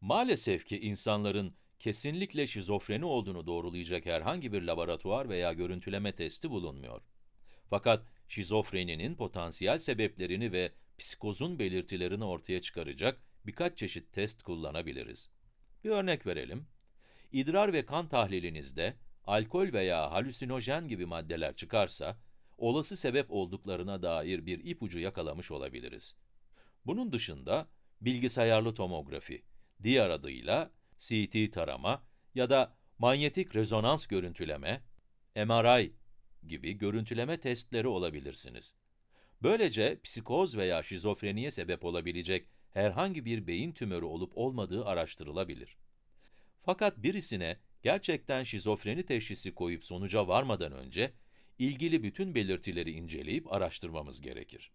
Maalesef ki insanların kesinlikle şizofreni olduğunu doğrulayacak herhangi bir laboratuvar veya görüntüleme testi bulunmuyor. Fakat şizofreninin potansiyel sebeplerini ve psikozun belirtilerini ortaya çıkaracak birkaç çeşit test kullanabiliriz. Bir örnek verelim. İdrar ve kan tahlilinizde alkol veya halüsinojen gibi maddeler çıkarsa, olası sebep olduklarına dair bir ipucu yakalamış olabiliriz. Bunun dışında bilgisayarlı tomografi, diğer adıyla CT tarama ya da manyetik rezonans görüntüleme, MRI gibi görüntüleme testleri olabilirsiniz. Böylece psikoz veya şizofreniye sebep olabilecek herhangi bir beyin tümörü olup olmadığı araştırılabilir. Fakat birisine gerçekten şizofreni teşhisi koyup sonuca varmadan önce ilgili bütün belirtileri inceleyip araştırmamız gerekir.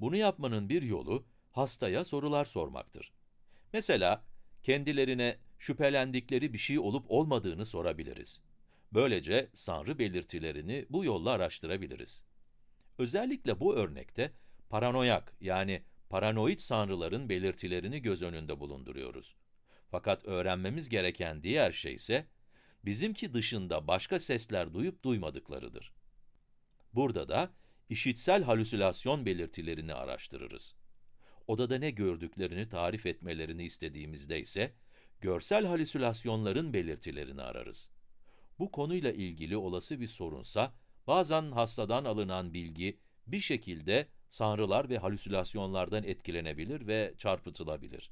Bunu yapmanın bir yolu hastaya sorular sormaktır. Mesela kendilerine şüphelendikleri bir şey olup olmadığını sorabiliriz. Böylece sanrı belirtilerini bu yolla araştırabiliriz. Özellikle bu örnekte paranoyak yani paranoid sanrıların belirtilerini göz önünde bulunduruyoruz. Fakat öğrenmemiz gereken diğer şey ise bizimki dışında başka sesler duyup duymadıklarıdır. Burada da işitsel halüsinasyon belirtilerini araştırırız odada ne gördüklerini tarif etmelerini istediğimizde ise, görsel halüsinasyonların belirtilerini ararız. Bu konuyla ilgili olası bir sorunsa, bazen hastadan alınan bilgi bir şekilde sanrılar ve halüsinasyonlardan etkilenebilir ve çarpıtılabilir.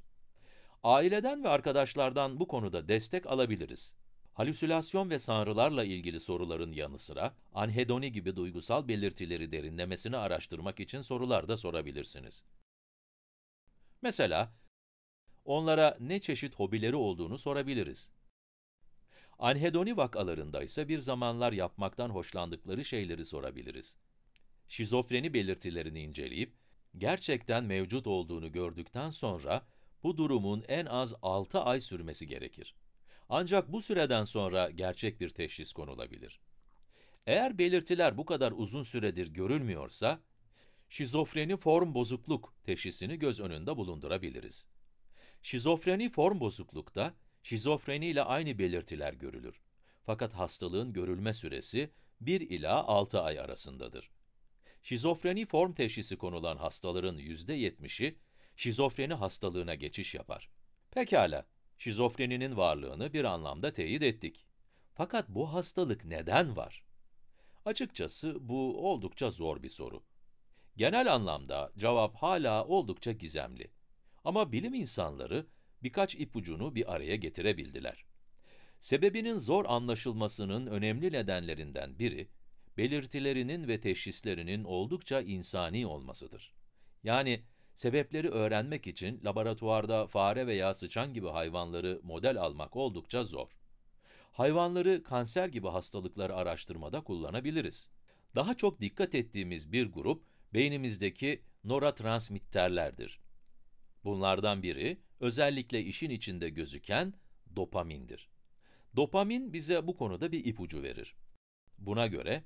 Aileden ve arkadaşlardan bu konuda destek alabiliriz. Halüsinasyon ve sanrılarla ilgili soruların yanı sıra, anhedoni gibi duygusal belirtileri derinlemesine araştırmak için sorular da sorabilirsiniz. Mesela, onlara ne çeşit hobileri olduğunu sorabiliriz. Anhedoni vakalarında ise bir zamanlar yapmaktan hoşlandıkları şeyleri sorabiliriz. Şizofreni belirtilerini inceleyip, gerçekten mevcut olduğunu gördükten sonra, bu durumun en az 6 ay sürmesi gerekir. Ancak bu süreden sonra gerçek bir teşhis konulabilir. Eğer belirtiler bu kadar uzun süredir görülmüyorsa, şizofreni form bozukluk teşhisini göz önünde bulundurabiliriz. Şizofreni form bozuklukta şizofreni ile aynı belirtiler görülür. Fakat hastalığın görülme süresi 1 ila 6 ay arasındadır. Şizofreni form teşhisi konulan hastaların %70'i şizofreni hastalığına geçiş yapar. Pekala, şizofreninin varlığını bir anlamda teyit ettik. Fakat bu hastalık neden var? Açıkçası bu oldukça zor bir soru. Genel anlamda cevap hala oldukça gizemli. Ama bilim insanları birkaç ipucunu bir araya getirebildiler. Sebebinin zor anlaşılmasının önemli nedenlerinden biri, belirtilerinin ve teşhislerinin oldukça insani olmasıdır. Yani sebepleri öğrenmek için laboratuvarda fare veya sıçan gibi hayvanları model almak oldukça zor. Hayvanları kanser gibi hastalıkları araştırmada kullanabiliriz. Daha çok dikkat ettiğimiz bir grup, beynimizdeki noratransmitterlerdir. Bunlardan biri, özellikle işin içinde gözüken dopamindir. Dopamin bize bu konuda bir ipucu verir. Buna göre,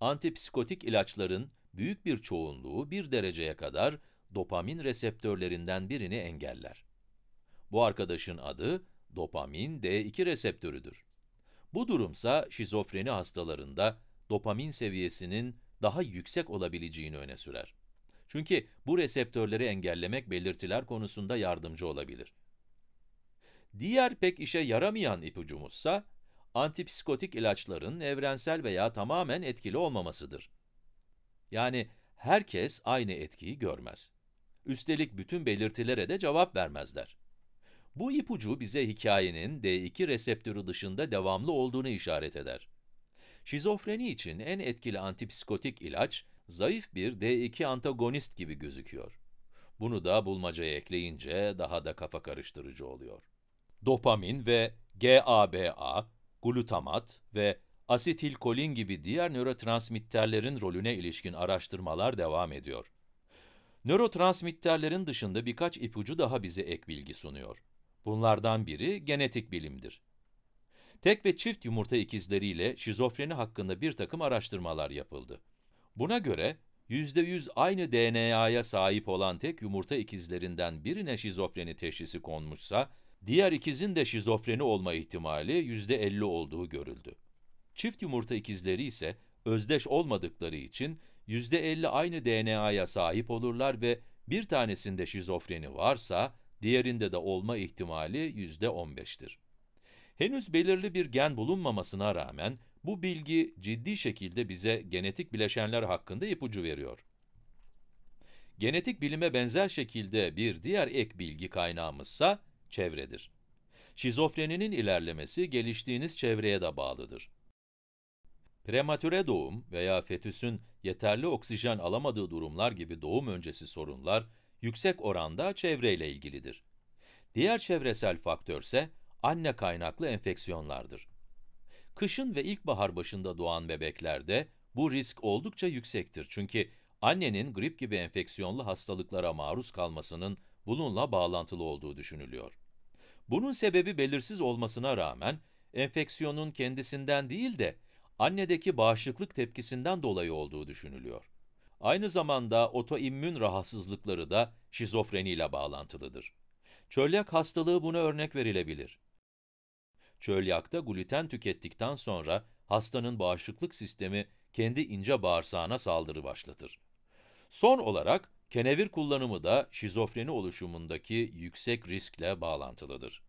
antipsikotik ilaçların büyük bir çoğunluğu bir dereceye kadar dopamin reseptörlerinden birini engeller. Bu arkadaşın adı dopamin D2 reseptörüdür. Bu durumsa şizofreni hastalarında dopamin seviyesinin daha yüksek olabileceğini öne sürer. Çünkü bu reseptörleri engellemek belirtiler konusunda yardımcı olabilir. Diğer pek işe yaramayan ipucumuzsa, antipsikotik ilaçların evrensel veya tamamen etkili olmamasıdır. Yani herkes aynı etkiyi görmez. Üstelik bütün belirtilere de cevap vermezler. Bu ipucu bize hikayenin D2 reseptörü dışında devamlı olduğunu işaret eder. Şizofreni için en etkili antipsikotik ilaç, zayıf bir D2 antagonist gibi gözüküyor. Bunu da bulmacaya ekleyince daha da kafa karıştırıcı oluyor. Dopamin ve GABA, glutamat ve asetilkolin gibi diğer nörotransmitterlerin rolüne ilişkin araştırmalar devam ediyor. Nörotransmitterlerin dışında birkaç ipucu daha bize ek bilgi sunuyor. Bunlardan biri genetik bilimdir. Tek ve çift yumurta ikizleriyle şizofreni hakkında bir takım araştırmalar yapıldı. Buna göre %100 aynı DNA'ya sahip olan tek yumurta ikizlerinden birine şizofreni teşhisi konmuşsa, diğer ikizin de şizofreni olma ihtimali %50 olduğu görüldü. Çift yumurta ikizleri ise özdeş olmadıkları için %50 aynı DNA'ya sahip olurlar ve bir tanesinde şizofreni varsa, diğerinde de olma ihtimali %15'tir. Henüz belirli bir gen bulunmamasına rağmen bu bilgi ciddi şekilde bize genetik bileşenler hakkında ipucu veriyor. Genetik bilime benzer şekilde bir diğer ek bilgi kaynağımızsa çevredir. Şizofreninin ilerlemesi geliştiğiniz çevreye de bağlıdır. Prematüre doğum veya fetüsün yeterli oksijen alamadığı durumlar gibi doğum öncesi sorunlar yüksek oranda çevreyle ilgilidir. Diğer çevresel faktörse anne kaynaklı enfeksiyonlardır. Kışın ve ilkbahar başında doğan bebeklerde bu risk oldukça yüksektir çünkü annenin grip gibi enfeksiyonlu hastalıklara maruz kalmasının bununla bağlantılı olduğu düşünülüyor. Bunun sebebi belirsiz olmasına rağmen enfeksiyonun kendisinden değil de annedeki bağışıklık tepkisinden dolayı olduğu düşünülüyor. Aynı zamanda otoimmün rahatsızlıkları da şizofreni ile bağlantılıdır. Çölyak hastalığı buna örnek verilebilir. Çölyakta gluten tükettikten sonra hastanın bağışıklık sistemi kendi ince bağırsağına saldırı başlatır. Son olarak kenevir kullanımı da şizofreni oluşumundaki yüksek riskle bağlantılıdır.